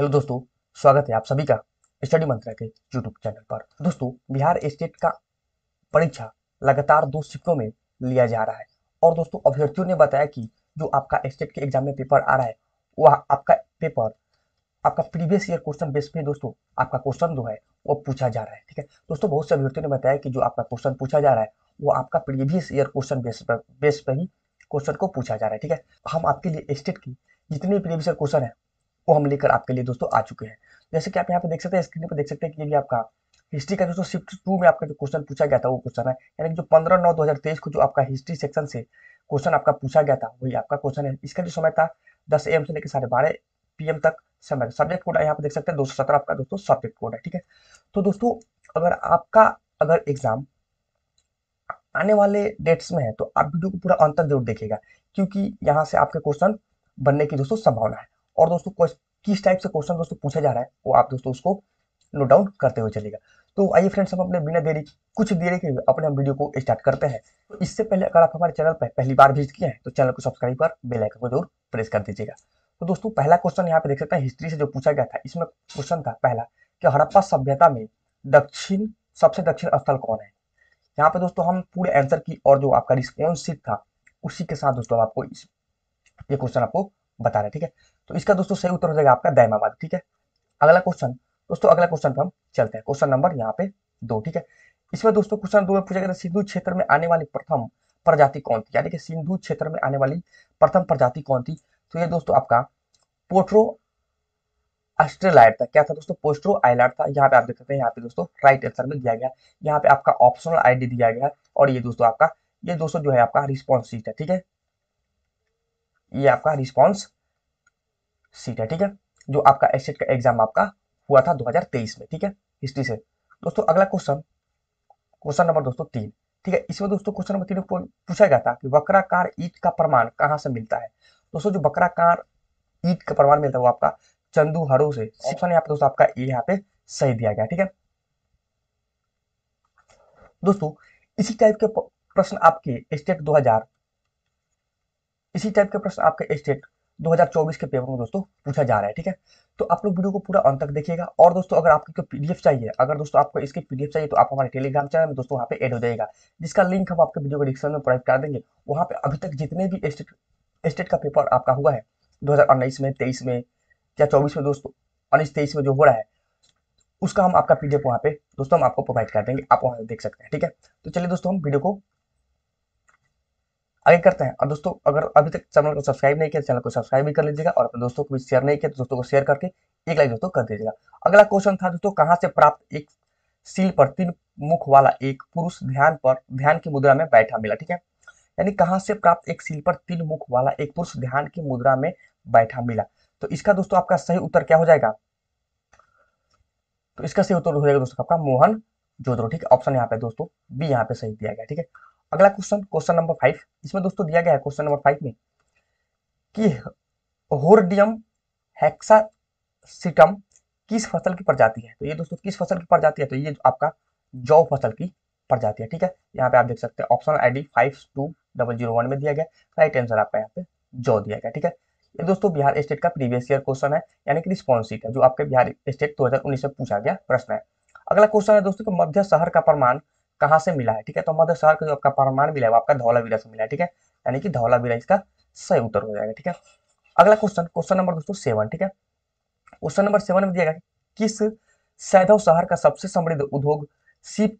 hello दोस्तों स्वागत है आप सभी का स्टडी मंत्रा के यूट्यूब चैनल पर दोस्तों बिहार स्टेट का परीक्षा लगातार दो शिफ्टों में लिया जा रहा है और दोस्तों अभ्यर्थियों ने बताया कि जो आपका स्टेट के एग्जाम में पेपर आ रहा है वह आपका पेपर आपका प्रीवियस ईयर क्वेश्चन बेस पे दोस्तों आपका क्वेश्चन जो है वो पूछा जा रहा है ठीक है दोस्तों बहुत से अभ्यर्थियों ने बताया कि जो आपका क्वेश्चन पूछा जा रहा है वो आपका प्रीवियस ईयर क्वेश्चन बेस पर बेस पर ही क्वेश्चन को पूछा जा रहा है ठीक है हम आपके लिए स्टेट की जितने प्रीवियस ईयर क्वेश्चन है वो हम लेकर आपके लिए दोस्तों आ चुके हैं जैसे कि आप यहाँ पे देख सकते हैं स्क्रीन पर देख सकते हैं कि यदि आपका हिस्ट्री का दोस्तों शिफ्ट टू में आपका जो क्वेश्चन पूछा गया था वो क्वेश्चन है यानी जो पंद्रह नौ दो हजार तेईस को जो आपका हिस्ट्री सेक्शन से क्वेश्चन आपका पूछा गया था वही आपका क्वेश्चन है इसका जो समय था दस एम से लेकर साढ़े बारह पीएम तक समय सब्जेक्ट कोड यहाँ पे देख सकते हैं दो सौ सत्रह आपका दोस्तों सब्जेक्ट कोड है ठीक है तो दोस्तों अगर आपका अगर एग्जाम आने वाले डेट्स में है तो आप वीडियो को पूरा अंतर जरूर देखेगा क्योंकि यहाँ से आपके क्वेश्चन बनने की दोस्तों संभावना है और दोस्तों किस टाइप से क्वेश्चन दोस्तों पूछा जा रहा है वो आप दोस्तों उसको नोट डाउन करते हुए चलेगा तो आइए फ्रेंड्स हम अपने बिना देरी कुछ देरी के अपने हम वीडियो को स्टार्ट करते हैं तो इससे पहले अगर आप हमारे चैनल पर पहली बार विजिट किए हैं तो चैनल को सब्सक्राइब कर बेलाइकन को जरूर प्रेस कर दीजिएगा तो दोस्तों पहला क्वेश्चन यहाँ पे देख सकते हैं हिस्ट्री से जो पूछा गया था इसमें क्वेश्चन था पहला कि हड़प्पा सभ्यता में दक्षिण सबसे दक्षिण स्थल कौन है यहाँ पे दोस्तों हम पूरे आंसर की और जो आपका रिस्पॉन्स था उसी के साथ दोस्तों आपको ये क्वेश्चन आपको बता रहे हैं ठीक है तो इसका दोस्तों सही उत्तर हो जाएगा आपका दैमाबाद ठीक है अगला क्वेश्चन दोस्तों अगला क्वेश्चन पर हम चलते हैं क्वेश्चन नंबर यहाँ पे दो ठीक है इसमें दोस्तों क्वेश्चन दो में पूछा गया सिंधु क्षेत्र में आने वाली प्रथम प्रजाति कौन थी यानी कि सिंधु क्षेत्र में आने वाली प्रथम प्रजाति कौन थी तो ये दोस्तों आपका पोट्रो ऑस्ट्रेलाइड था क्या था दोस्तों पोस्ट्रो आइलाइड था यहाँ पे आप देख सकते हैं यहाँ पे दोस्तों राइट आंसर में दिया गया यहाँ पे आपका ऑप्शनल आईडी दिया गया और ये दोस्तों आपका ये दोस्तों जो है आपका रिस्पॉन्स सीट है ठीक है ये आपका रिस्पॉन्स सीट है ठीक है जो आपका एसेट का एग्जाम आपका हुआ था 2023 में ठीक है हिस्ट्री से दोस्तों अगला क्वेश्चन क्वेश्चन नंबर दोस्तों तीन ठीक है इसमें दोस्तों क्वेश्चन नंबर तीन पूछा गया था कि वक्राकार ईट का प्रमाण कहाँ से मिलता है दोस्तों जो वक्राकार ईट का प्रमाण मिलता है वो आपका चंदू हरो से ऑप्शन यहाँ पे दोस्तों आपका ए यहाँ पे सही दिया गया ठीक है दोस्तों इसी टाइप के प्रश्न आपके स्टेट दो इसी टाइप के प्रश्न आपके स्टेट 2024 के पेपर में दोस्तों पूछा जा रहा है ठीक है तो आप लोग वीडियो को पूरा अंत तक देखिएगा और दोस्तों अगर आपको पीडीएफ चाहिए अगर दोस्तों आपको इसकी पीडीएफ चाहिए तो आप हमारे टेलीग्राम चैनल में दोस्तों वहाँ पे एड हो जाएगा जिसका लिंक हम आपके वीडियो को डिस्क्रिप्शन में प्रोवाइड कर देंगे वहाँ पे अभी तक जितने भी स्टेट स्टेट का पेपर आपका हुआ है दो में तेईस में या चौबीस में दोस्तों उन्नीस तेईस में जो हो रहा है उसका हम आपका पी डी एफ पे दोस्तों हम आपको प्रोवाइड कर देंगे आप वहाँ देख सकते हैं ठीक है तो चलिए दोस्तों हम वीडियो को आगे करते हैं और दोस्तों अगर अभी तक चैनल को सब्सक्राइब नहीं किया चैनल को सब्सक्राइब भी कर लीजिएगा और अपने दोस्तों को भी शेयर नहीं किया तो दोस्तों को शेयर करके एक लाइक दोस्तों कर दीजिएगा अगला क्वेश्चन था दोस्तों कहाँ से प्राप्त एक सील पर तीन मुख वाला एक पुरुष ध्यान पर ध्यान की मुद्रा में बैठा मिला ठीक है यानी कहाँ से प्राप्त एक सील पर तीन मुख वाला एक पुरुष ध्यान की मुद्रा में बैठा मिला तो इसका दोस्तों आपका सही उत्तर क्या हो जाएगा तो इसका सही उत्तर हो जाएगा दोस्तों आपका मोहन जोधरो ठीक है ऑप्शन यहाँ पे दोस्तों बी यहाँ पे सही दिया गया ठीक है अगला क्वेश्चन क्वेश्चन नंबर फाइव इसमें दोस्तों दिया गया है क्वेश्चन नंबर फाइव में कि होर्डियम हेक्सासिटम किस फसल की प्रजाति है तो ये दोस्तों किस फसल की प्रजाति है तो ये आपका जौ फसल की प्रजाति है ठीक है यहाँ पे आप देख सकते हैं option I D five two double zero one में दिया गया राइट आंसर आपका यहाँ पे जौ दिया गया ठीक है ये दोस्तों बिहार स्टेट का प्रीवियस ईयर क्वेश्चन है यानी कि रिस्पॉन्स सीट है जो आपके बिहार स्टेट दो उन्नीस से पूछा गया प्रश्न है अगला क्वेश्चन है दोस्तों मध्य शहर का प्रमाण कहाँ से मिला है ठीक है तो मध्य शहर का जो आपका परमाणु मिला है वो आपका धौलावीरा से मिला है ठीक है यानी कि धौलावीरा इसका सही उत्तर हो जाएगा ठीक है अगला क्वेश्चन क्वेश्चन नंबर दोस्तों सेवन ठीक है क्वेश्चन नंबर सेवन में दिया किस सैधव शहर का सबसे समृद्ध उद्योग सिप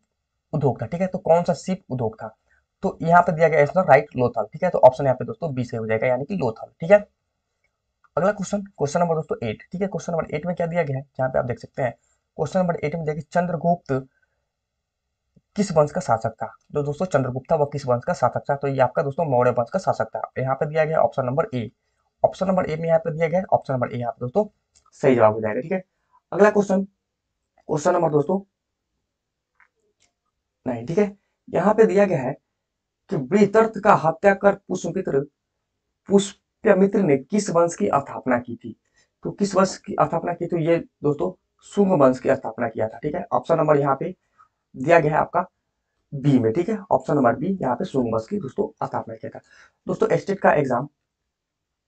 उद्योग था ठीक है तो कौन सा सिप उद्योग था तो यहाँ पे दिया गया इसमें राइट लोथल ठीक है तो ऑप्शन यहाँ पे दोस्तों बी से हो जाएगा यानी कि लोथल ठीक है अगला क्वेश्चन क्वेश्चन नंबर दोस्तों एट ठीक है क्वेश्चन नंबर एट में क्या दिया गया है यहाँ पे आप देख सकते हैं क्वेश्चन नंबर एट में दिया गया चंद्रगुप्त किस वंश का शासक था तो दोस्तों चंद्रगुप्ता वह किस वंश का शासक था तो ये आपका दोस्तों मौर्य वंश का शासक था तो यहाँ पे दिया गया option number A option number A में यहाँ पे दिया गया ऑप्शन नंबर ए यहाँ पे दोस्तों सही जवाब हो जाएगा ठीक है अगला क्वेश्चन क्वेश्चन नंबर दोस्तों नहीं ठीक है यहाँ पे दिया गया है कि वृतर्थ का हत्या कर पुष्पित्र पुष्पमित्र ने किस वंश की स्थापना की थी तो किस वंश की स्थापना की तो ये दोस्तों शुंग वंश की स्थापना किया था ठीक है ऑप्शन नंबर यहाँ पे दिया गया है आपका बी में ठीक है ऑप्शन नंबर बी यहाँ पे सोमबस की दोस्तों स्थापना किया था दोस्तों एस्टेट का एग्जाम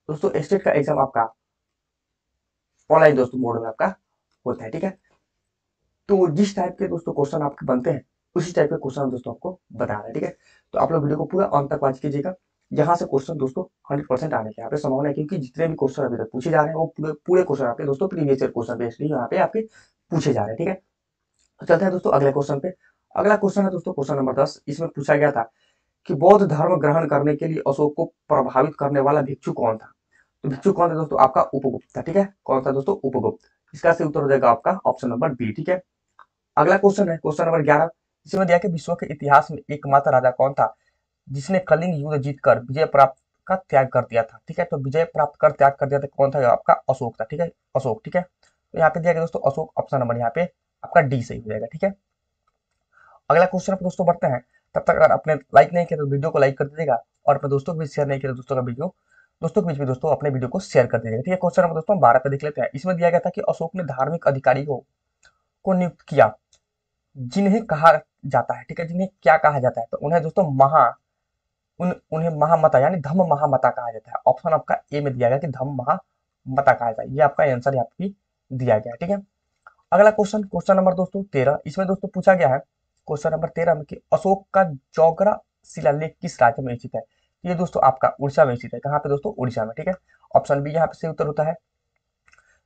दोस्तों एस्टेट का एग्जाम आपका ऑनलाइन दोस्तों मोड में आपका होता है ठीक है तो जिस टाइप के दोस्तों क्वेश्चन आपके बनते हैं उसी टाइप के क्वेश्चन दोस्तों आपको रहे हैं ठीक है तो आप लोग वीडियो को पूरा अंत तक वॉच कीजिएगा यहाँ से क्वेश्चन दोस्तों हंड्रेड परसेंट आने के यहाँ पे संभावना है क्योंकि जितने भी क्वेश्चन अभी तक पूछे जा रहे हैं वो पूरे क्वेश्चन आपके दोस्तों प्रीवियस ईयर क्वेश्चन बेस्ट यहाँ पे आपके पूछे जा रहे हैं ठीक है तो चलते हैं दोस्तों अगले क्वेश्चन पे अगला क्वेश्चन है दोस्तों क्वेश्चन नंबर दस इसमें पूछा गया था कि बौद्ध धर्म ग्रहण करने के लिए अशोक को प्रभावित करने वाला भिक्षु कौन था तो भिक्षु कौन था दोस्तों आपका उपगुप्त था ठीक है कौन था दोस्तों उपगुप्त इसका सही उत्तर हो जाएगा आपका ऑप्शन नंबर बी ठीक है अगला क्वेश्चन है क्वेश्चन नंबर ग्यारह इसमें दिया कि विश्व के इतिहास में एकमात्र राजा कौन था जिसने कलिंग युद्ध जीतकर विजय प्राप्त का त्याग कर दिया था ठीक है तो विजय प्राप्त कर त्याग कर दिया था कौन था आपका अशोक था ठीक है अशोक ठीक है तो यहाँ पे दिया गया दोस्तों अशोक ऑप्शन नंबर यहाँ पे आपका डी सही हो जाएगा ठीक है अगला क्वेश्चन आप दोस्तों बढ़ते हैं तब तक अगर आपने लाइक नहीं किया तो वीडियो को लाइक कर दीजिएगा और अपने दोस्तों के बीच शेयर नहीं किया तो दोस्तों का वीडियो दोस्तों के बीच में दोस्तों अपने वीडियो को शेयर कर दीजिएगा ठीक है क्वेश्चन नंबर दोस्तों बारह पे देख लेते हैं इसमें दिया गया था कि अशोक ने धार्मिक अधिकारी को नियुक्त किया जिन्हें कहा जाता है ठीक है जिन्हें क्या कहा जाता है तो उन्हें दोस्तों महा उन उन्हें महामता यानी धम्म महामता कहा जाता है ऑप्शन आपका ए में दिया गया कि धम्म महामता कहा जाता है ये आपका आंसर यहाँ पे दिया गया ठीक है अगला क्वेश्चन क्वेश्चन नंबर दोस्तों तेरह इसमें दोस्तों पूछा गया है क्वेश्चन नंबर तेरह में कि अशोक का जोगरा शिलालेख किस राज्य में स्थित है तो ये दोस्तों आपका उड़ीसा में स्थित है कहाँ पे दोस्तों उड़ीसा में ठीक है ऑप्शन बी यहाँ पे सही उत्तर होता है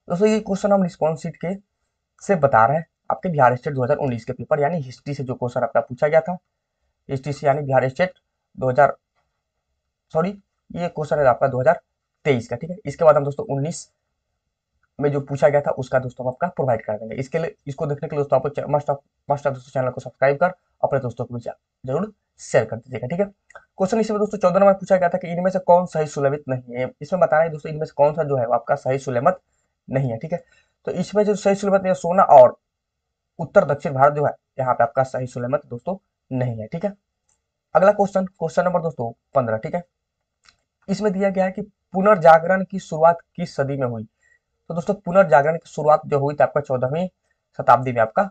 दोस्तों ये क्वेश्चन हम रिस्पॉन्स शीट के से बता रहे हैं आपके बिहार स्टेट 2019 के पेपर यानी हिस्ट्री से जो क्वेश्चन आपका पूछा गया था हिस्ट्री से यानी बिहार स्टेट 2000 सॉरी ये क्वेश्चन है आपका 2023 का ठीक है इसके बाद हम दोस्तों 19 में जो पूछा गया था उसका दोस्तों हम आपका प्रोवाइड कर देंगे इसके लिए इसको देखने के लिए दोस्तों आपको दोस्तों चैनल को सब्सक्राइब कर अपने दोस्तों को भी जरूर शेयर कर दीजिएगा ठीक है क्वेश्चन इसमें दोस्तों चौदह नंबर पूछा गया था कि इनमें से कौन सही सुलेमित नहीं है इसमें बताना है दोस्तों इनमें से कौन सा जो है आपका सही सुलेमत नहीं है ठीक है तो इसमें जो सही सुलेमत है सोना और उत्तर दक्षिण भारत जो है यहाँ पे आपका सही सुलेमत दोस्तों नहीं है ठीक है अगला क्वेश्चन क्वेश्चन नंबर दोस्तों पंद्रह ठीक है इसमें दिया गया है कि पुनर्जागरण की शुरुआत किस सदी में हुई तो दोस्तों पुनर्जागरण की शुरुआत जो हुई थी आपका चौदहवीं शताब्दी में आपका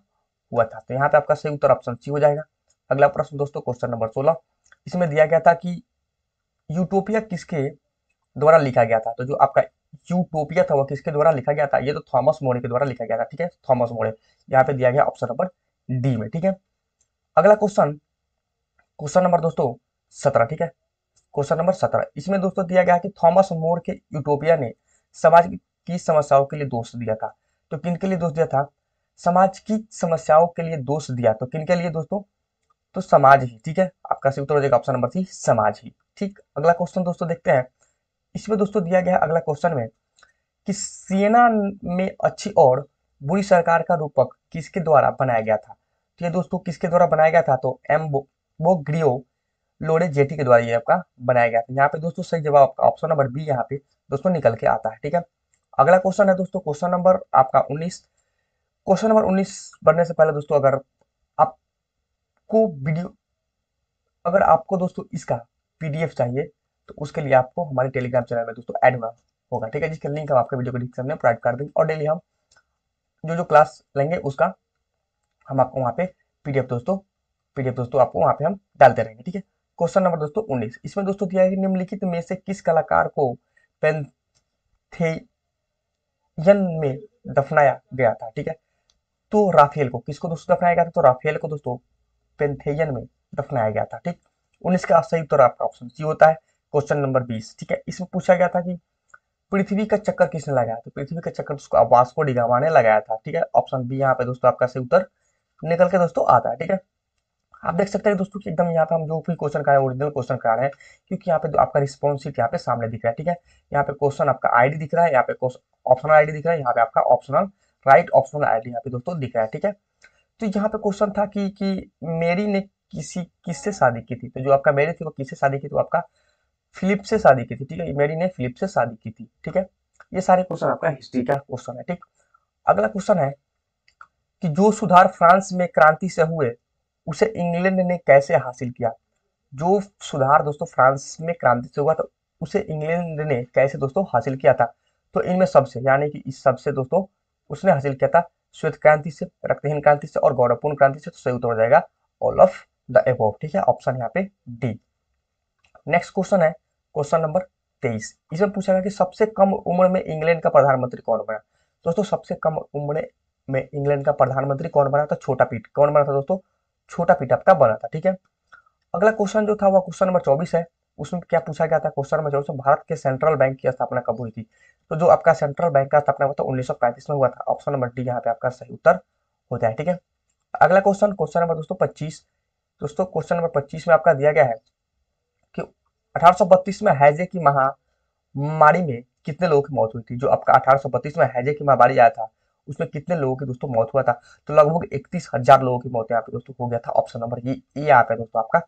हुआ था तो यहाँ पे आपका सही उत्तर ऑप्शन सी हो जाएगा अगला प्रश्न दोस्तों क्वेश्चन नंबर सोलह इसमें दिया गया था कि यूटोपिया किसके द्वारा लिखा गया था तो जो आपका यूटोपिया था वो किसके द्वारा लिखा गया था ये तो थॉमस मोड़े के द्वारा लिखा गया था ठीक है थॉमस मोड़े यहाँ पे दिया गया ऑप्शन नंबर डी में ठीक है अगला क्वेश्चन क्वेश्चन नंबर दोस्तों सत्रह ठीक है क्वेश्चन नंबर सत्रह इसमें दोस्तों दिया गया कि थॉमस मोर के यूटोपिया ने समाज की किस समस्याओं के लिए दोष दिया था तो किन के लिए दोष दिया था समाज की समस्याओं के लिए दोष दिया तो किन के लिए दोस्तों तो समाज ही ठीक है आपका सही उत्तर हो जाएगा ऑप्शन नंबर सी समाज ही ठीक अगला क्वेश्चन दोस्तों देखते हैं इसमें दोस्तों दिया गया अगला क्वेश्चन में कि सेना में अच्छी और बुरी सरकार का रूपक किसके द्वारा बनाया गया था तो ये दोस्तों किसके द्वारा बनाया गया था तो एम बो, बो ग्रियो लोडे जेटी के द्वारा ये आपका बनाया गया था यहाँ पे दोस्तों सही जवाब आपका ऑप्शन नंबर बी यहाँ पे दोस्तों निकल के आता है ठीक है अगला क्वेश्चन है दोस्तों क्वेश्चन नंबर आपका 19 क्वेश्चन नंबर 19 बनने से पहले दोस्तों अगर आपको वीडियो अगर आपको दोस्तों इसका पीडीएफ चाहिए तो उसके लिए आपको हमारे टेलीग्राम चैनल में दोस्तों ऐड होना होगा ठीक है जिसके लिंक हम आपके वीडियो को डिस्क्रिप्शन में प्रोवाइड कर देंगे और डेली हम जो जो क्लास लेंगे उसका हम आपको वहाँ पे पीडीएफ दोस्तों पीडीएफ दोस्तों आपको वहाँ पे हम डालते रहेंगे ठीक है क्वेश्चन नंबर दोस्तों उन्नीस इसमें दोस्तों दिया है निम्नलिखित में से किस कलाकार को पेंथे यन में दफनाया गया था ठीक है तो राफेल को किसको दोस्तों दफनाया गया था तो राफेल को दोस्तों पेंथेयन में दफनाया गया था ठीक उन्नीस का सही उत्तर आपका ऑप्शन सी होता है क्वेश्चन नंबर बीस ठीक है इसमें पूछा गया था कि पृथ्वी का चक्कर किसने लगाया तो पृथ्वी का चक्कर उसको वास्को डिगामा ने लगाया था ठीक है ऑप्शन बी यहाँ पे दोस्तों आपका सही उत्तर निकल के दोस्तों आता है ठीक है आप देख सकते हैं दोस्तों कि एकदम यहाँ पे हम जो भी क्वेश्चन करा रहे हैं ओरिजिनल क्वेश्चन करा रहे हैं क्योंकि यहाँ पे आपका रिस्पॉन्स यहाँ पे सामने दिख रहा है ठीक है यहाँ पे क्वेश्चन आपका आईडी दिख रहा है यहाँ पे ऑप्शनल आईडी दिख रहा है यहाँ पे आपका ऑप्शनल राइट ऑप्शनल आईडी यहाँ पे दोस्तों दिख रहा है ठीक है तो यहाँ पे क्वेश्चन था कि कि मेरी ने किसी किससे शादी की थी तो जो आपका मेरी थी वो किससे शादी की थी आपका फिलिप से शादी की थी ठीक है मेरी ने फिलिप से शादी की थी ठीक है ये सारे क्वेश्चन आपका हिस्ट्री का क्वेश्चन है ठीक अगला क्वेश्चन है कि जो सुधार फ्रांस में क्रांति से हुए उसे इंग्लैंड ने कैसे हासिल किया जो सुधार दोस्तों फ्रांस में क्रांति से हुआ था उसे इंग्लैंड ने कैसे दोस्तों हासिल किया था तो इनमें सबसे यानी कि इस सबसे दोस्तों उसने हासिल किया था श्वेत क्रांति से रक्तहीन क्रांति से और गौरवपूर्ण क्रांति से तो सही उत्तर हो जाएगा ऑल ऑफ द एब ठीक है ऑप्शन यहाँ पे डी नेक्स्ट क्वेश्चन है क्वेश्चन नंबर तेईस इसमें पूछा गया कि सबसे कम उम्र में इंग्लैंड का प्रधानमंत्री कौन बना दोस्तों सबसे कम उम्र में इंग्लैंड का प्रधानमंत्री कौन बना था छोटा पीठ कौन बना था दोस्तों छोटा पीठ आपका बना था ठीक है अगला क्वेश्चन जो था वह क्वेश्चन नंबर चौबीस है उसमें क्या पूछा गया था क्वेश्चन नंबर चौदह भारत के सेंट्रल बैंक की स्थापना कब हुई थी तो जो आपका सेंट्रल बैंक का स्थापना हुआ था उन्नीस में हुआ था ऑप्शन नंबर डी यहाँ पे आपका सही उत्तर हो जाए ठीक है अगला क्वेश्चन क्वेश्चन नंबर दोस्तों पच्चीस दोस्तों क्वेश्चन नंबर पच्चीस में आपका दिया गया है कि अठारह में हैजे की महामारी में कितने लोगों की मौत हुई थी जो आपका अठारह में हैजे की महामारी आया था उसमें कितने लोगों की दोस्तों मौत हुआ था तो लगभग इकतीस हजार लोगों की मौत यहाँ पे दोस्तों हो गया था ऑप्शन नंबर ये ये यहाँ पे दोस्तों आपका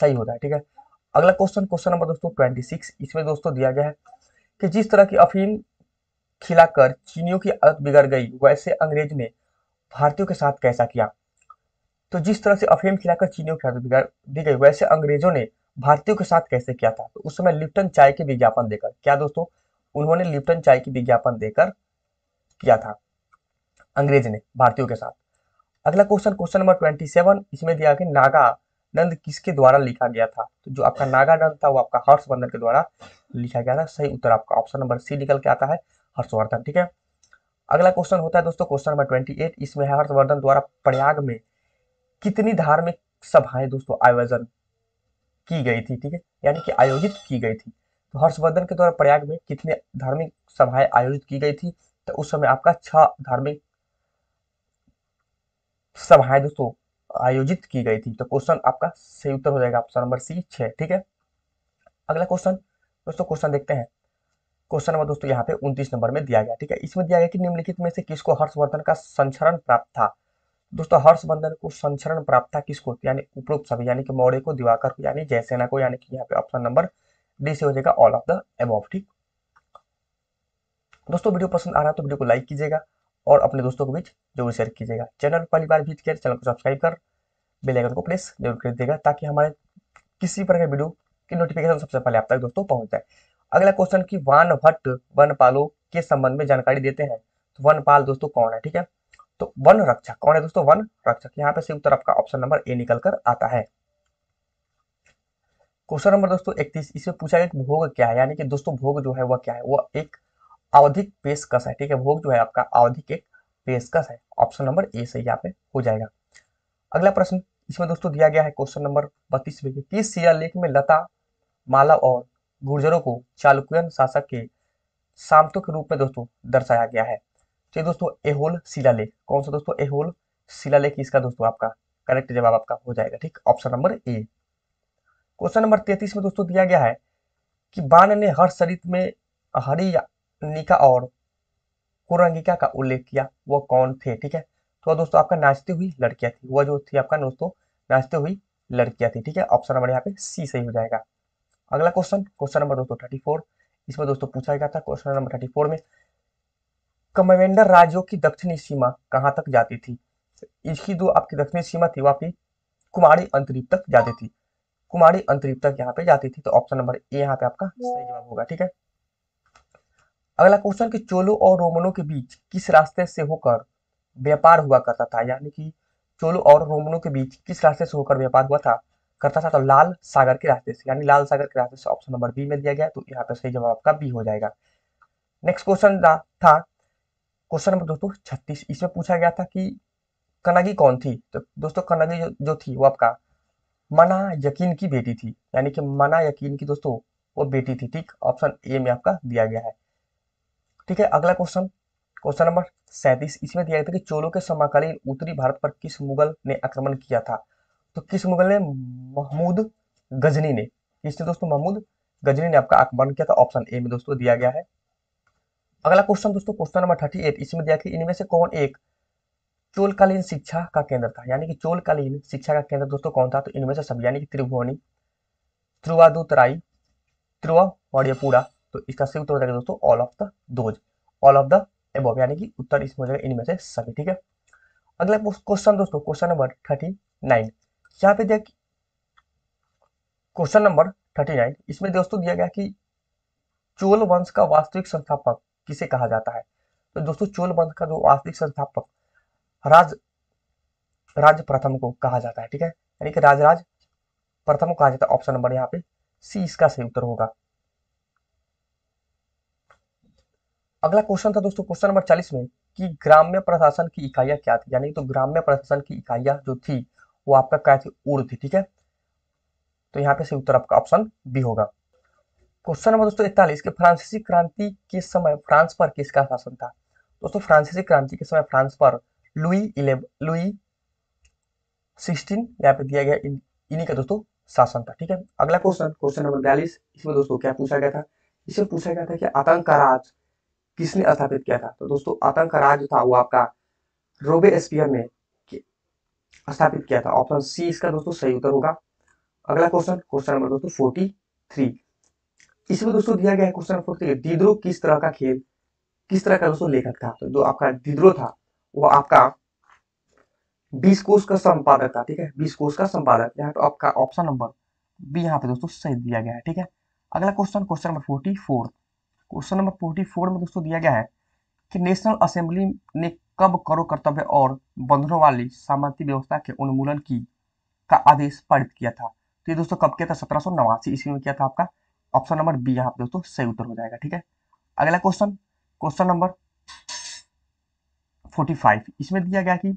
सही होता है ठीक है अगला क्वेश्चन क्वेश्चन नंबर दोस्तों ट्वेंटी सिक्स इसमें दोस्तों दिया गया है कि जिस तरह की अफीम खिलाकर चीनियों की आदत बिगड़ गई वैसे अंग्रेज ने भारतीयों के साथ कैसा किया तो जिस तरह से अफीम खिलाकर चीनियों की आदत बिगड़ दी गई वैसे अंग्रेजों ने भारतीयों के साथ कैसे किया था तो उस समय लिप्टन चाय के विज्ञापन देकर क्या दोस्तों उन्होंने लिप्टन चाय के विज्ञापन देकर किया था अंग्रेज ने भारतीयों के साथ अगला question question number twenty seven इसमें दिया कि नागा नंद किसके द्वारा लिखा गया था तो जो आपका नागा नंद था वो आपका हर्षवर्धन के द्वारा लिखा गया था सही उत्तर आपका ऑप्शन नंबर सी निकल के आता है हर्षवर्धन ठीक है अगला क्वेश्चन होता है दोस्तों क्वेश्चन नंबर ट्वेंटी एट इसमें है हर्षवर्धन द्वारा प्रयाग में कितनी धार्मिक सभाएं दोस्तों आयोजन की गई थी ठीक है यानी कि आयोजित की गई थी तो हर्षवर्धन के द्वारा प्रयाग में कितने धार्मिक सभाएं आयोजित की गई थी तो उस समय आपका छह धार्मिक सभाएं दोस्तों आयोजित की गई थी तो क्वेश्चन आपका सही उत्तर हो जाएगा ऑप्शन नंबर सी छः ठीक है अगला क्वेश्चन दोस्तों क्वेश्चन देखते हैं क्वेश्चन नंबर दोस्तों यहाँ पे उनतीस नंबर में दिया गया ठीक है इसमें दिया गया कि निम्नलिखित में से किसको हर्षवर्धन का संचरण प्राप्त था दोस्तों हर्षवर्धन को संचरण प्राप्त था किसको यानी उपरोक्त सभी यानी कि मौर्य को दिवाकर को यानी जयसेना को यानी कि यहाँ पे ऑप्शन नंबर डी से हो जाएगा ऑल ऑफ द एबॉव ठीक दोस्तों वीडियो पसंद आ रहा है तो वीडियो को लाइक कीजिएगा और अपने दोस्तों के बीच जरूर शेयर कीजिएगा चैनल पहली बार विजिट किया चैनल को सब्सक्राइब कर बेल आइकन को प्रेस जरूर कर देगा ताकि हमारे किसी प्रकार के वीडियो की नोटिफिकेशन सबसे पहले आप तक दोस्तों पहुंच जाए अगला क्वेश्चन की वन भट्ट वन पालो के संबंध में जानकारी देते हैं तो वन पाल दोस्तों कौन है ठीक है तो वन रक्षक कौन है दोस्तों वन रक्षक यहाँ पे से उत्तर आपका ऑप्शन नंबर ए निकल कर आता है क्वेश्चन नंबर दोस्तों इकतीस इसमें पूछा गया भोग क्या है यानी कि दोस्तों भोग जो है वह क्या है वह एक आवधिक पेशकश है ठीक है भोग जो है आपका आवधिक एक पेशकश है ऑप्शन नंबर ए से यहाँ पे हो जाएगा अगला प्रश्न इसमें दोस्तों दिया गया है क्वेश्चन नंबर बत्तीस में किस शिलालेख में लता माला और गुर्जरों को चालुक्यन शासक के सामतों के रूप में दोस्तों दर्शाया गया है ठीक दोस्तों एहोल शिलालेख कौन सा दोस्तों एहोल शिलालेख इसका दोस्तों आपका करेक्ट जवाब आपका हो जाएगा ठीक option number A question number तैतीस में दोस्तों दिया गया है कि बाण ने हर शरीर में हरी निका और कुरंगिका का उल्लेख किया वह कौन थे ठीक है तो दोस्तों आपका नाचती हुई लड़कियां थी वह जो थी आपका दोस्तों नाचते हुई लड़कियां थी ठीक है ऑप्शन नंबर यहाँ पे सी सही हो जाएगा अगला क्वेश्चन क्वेश्चन नंबर दोस्तों थर्टी फोर इसमें दोस्तों पूछा गया था क्वेश्चन नंबर थर्टी फोर में कमेंडर राज्यों की दक्षिणी सीमा कहाँ तक जाती थी इसकी जो आपकी दक्षिणी सीमा थी वो आपकी कुमारी अंतरीप तक जाती थी कुमारी अंतरीप तक यहाँ पे जाती थी तो ऑप्शन नंबर ए यहाँ पे आपका सही जवाब होगा ठीक है अगला क्वेश्चन कि चोलो और रोमनों के बीच किस रास्ते से होकर व्यापार हुआ करता था यानी कि चोलो और रोमनों के बीच किस रास्ते से होकर व्यापार हुआ था करता था तो लाल सागर के रास्ते से यानी लाल सागर के रास्ते से ऑप्शन नंबर बी में दिया गया तो यहाँ पे सही जवाब आपका बी हो जाएगा नेक्स्ट क्वेश्चन था क्वेश्चन नंबर दोस्तों छत्तीस इसमें पूछा गया था कि कनगी कौन थी तो दोस्तों कनगी जो, जो थी वो आपका मना यकीन की बेटी थी यानी कि मना यकीन की दोस्तों वो बेटी थी ठीक ऑप्शन ए में आपका दिया गया है ठीक है अगला क्वेश्चन क्वेश्चन नंबर सैंतीस इसमें दिया गया था कि चोलों के समकालीन उत्तरी भारत पर किस मुगल ने आक्रमण किया था तो किस मुगल ने महमूद गजनी ने किसने दोस्तों महमूद गजनी ने आपका आक्रमण किया था ऑप्शन ए में दोस्तों दिया गया है अगला क्वेश्चन दोस्तों क्वेश्चन नंबर थर्टी एट इसमें दिया कि इनमें से कौन एक चोलकालीन शिक्षा का केंद्र था यानी कि चोलकालीन शिक्षा का केंद्र दोस्तों कौन था तो इनमें से सब यानी कि त्रिभुवनी त्रुवादुतराई त्रुवा मौर्यपुरा तो इसका सही उत्तर हो जाएगा दोस्तों all of the those all of the above यानी कि उत्तर इसमें हो जाएगा इनमें से सभी ठीक है अगला क्वेश्चन दोस्तों क्वेश्चन नंबर थर्टी नाइन यहाँ पे देख क्वेश्चन नंबर थर्टी नाइन इसमें दोस्तों दिया गया कि चोल वंश का वास्तविक संस्थापक किसे कहा जाता है तो दोस्तों चोल वंश का जो वास्तविक संस्थापक राज राज प्रथम को कहा जाता है ठीक है यानी कि राजराज प्रथम को कहा जाता है ऑप्शन नंबर यहाँ पे सी इसका सही उत्तर होगा अगला क्वेश्चन था दोस्तों क्वेश्चन नंबर चालीस में कि ग्राम्य प्रशासन की इकाइयां क्या थी यानी तो ग्राम्य प्रशासन की इकाइयां जो थी वो आपका क्या थी उड़ थी ठीक है तो यहाँ पे सही उत्तर आपका ऑप्शन बी होगा क्वेश्चन नंबर दोस्तों इकतालीस के फ्रांसीसी क्रांति के समय फ्रांस पर किसका शासन था दोस्तों फ्रांसीसी क्रांति के समय फ्रांस पर लुई इलेव लुई सिक्सटीन यहाँ पे दिया गया इन्हीं का दोस्तों शासन था ठीक है अगला क्वेश्चन क्वेश्चन नंबर बयालीस इसमें दोस्तों क्या पूछा गया था इसमें पूछा गया था कि आतंक का राज किसने स्थापित किया था तो दोस्तों आतंक का राज था वो आपका रोबे एसपियर ने स्थापित किया था ऑप्शन सी इसका दोस्तों सही उत्तर होगा अगला क्वेश्चन क्वेश्चन नंबर दोस्तों फोर्टी थ्री इसमें दोस्तों दिया गया है क्वेश्चन नंबर फोर्टी दिद्रो किस तरह का खेल किस तरह का दोस्तों लेखक था तो जो आपका दिद्रो था वो आपका बीस कोष का संपादक था ठीक है बीस कोष का संपादक यहाँ पे आपका ऑप्शन नंबर बी यहाँ पे दोस्तों सही दिया गया है ठीक है अगला question question number forty fourth question number forty four में दोस्तों दिया गया है कि नेशनल असेंबली ने कब करो कर्तव्य और बंधनों वाली सामंती व्यवस्था के उन्मूलन की का आदेश पारित किया था तो ये दोस्तों कब किया था सत्रह सौ नवासी ईस्वी में किया था आपका ऑप्शन नंबर बी यहाँ पे दोस्तों सही उत्तर हो जाएगा ठीक है अगला question question number forty five इसमें दिया गया कि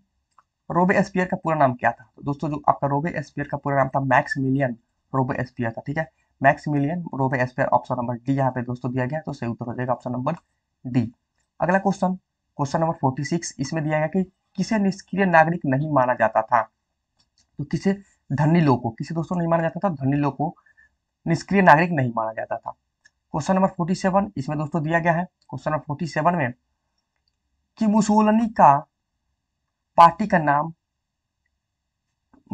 रोबे एस्पियर का पूरा नाम क्या था तो दोस्तों जो आपका रोबे एस्पियर का पूरा नाम था मैक्स मिलियन रोबे एस्पियर था ठीक है मैक्सिमिलियन रोबे एस्पेयर ऑप्शन नंबर डी यहाँ पे दोस्तों दिया गया तो सही उत्तर हो जाएगा ऑप्शन नंबर डी अगला question question number forty six इसमें दिया गया कि किसे निष्क्रिय नागरिक नहीं माना जाता था तो किसे धनी लोग को किसे दोस्तों नहीं माना जाता था धनी लोग को निष्क्रिय नागरिक नहीं माना जाता था क्वेश्चन नंबर फोर्टी सेवन इसमें दोस्तों दिया गया है क्वेश्चन नंबर फोर्टी सेवन में कि मुसोलनी का पार्टी का नाम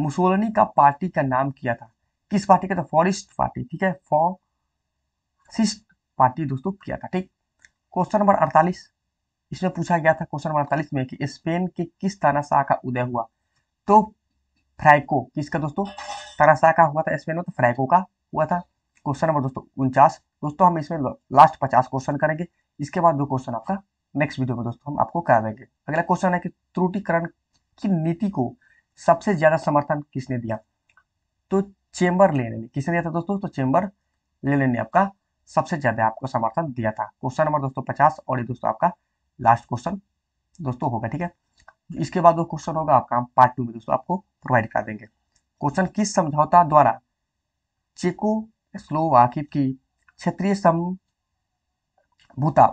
मुसोलनी का पार्टी का नाम किया था किस पार्टी का था फॉरिस्ट पार्टी ठीक है फॉरिस्ट पार्टी दोस्तों किया था ठीक क्वेश्चन नंबर अड़तालीस इसमें पूछा गया था क्वेश्चन नंबर अड़तालीस में कि स्पेन के किस तानाशाह का उदय हुआ तो फ्राइको किसका दोस्तों तानाशाह का हुआ था स्पेन में तो फ्राइको का हुआ था क्वेश्चन नंबर दोस्तों उनचास दोस्तों हम इसमें लास्ट पचास क्वेश्चन करेंगे इसके बाद दो क्वेश्चन आपका नेक्स्ट वीडियो में दोस्तों हम आपको करा देंगे अगला क्वेश्चन है कि त्रुटिकरण की नीति को सबसे ज्यादा समर्थन किसने दिया तो चेंबर ले लेने किसने दिया था दोस्तों तो चेंबर ले लेने आपका सबसे ज्यादा आपको समर्थन दिया था क्वेश्चन नंबर दोस्तों पचास और ये दोस्तों आपका लास्ट क्वेश्चन दोस्तों होगा ठीक है इसके बाद वो क्वेश्चन होगा आपका हम पार्ट टू में दोस्तों आपको प्रोवाइड कर देंगे क्वेश्चन किस समझौता द्वारा चेको स्लोवाकिब की क्षेत्रीय समूता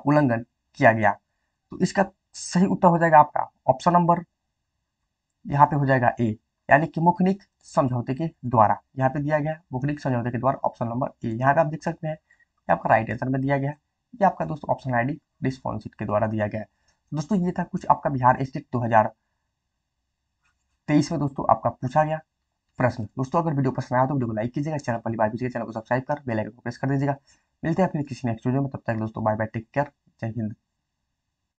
उल्लंघन किया गया तो इसका सही उत्तर हो जाएगा आपका ऑप्शन नंबर यहाँ पे हो जाएगा ए यानी कि मुखनिक समझौते के द्वारा यहाँ पे दिया गया मुखनिक समझौते के द्वारा ऑप्शन नंबर ए यहाँ पे आप देख सकते हैं ये आपका राइट आंसर में दिया गया ये आपका दोस्तों ऑप्शन आई डी रिस्पॉन्सिट के द्वारा दिया गया दोस्तों ये था कुछ आपका बिहार स्टेट दो हजार तेईस में दोस्तों आपका पूछा गया प्रश्न दोस्तों अगर वीडियो पसंद आया तो वीडियो को लाइक कीजिएगा चैनल पहली बार कीजिएगा चैनल को सब्सक्राइब कर बेल आइकन को प्रेस कर दीजिएगा मिलते हैं फिर किसी नेक्स्ट वीडियो में तब तक दोस्तों बाय बाय टेक केयर जय हिंद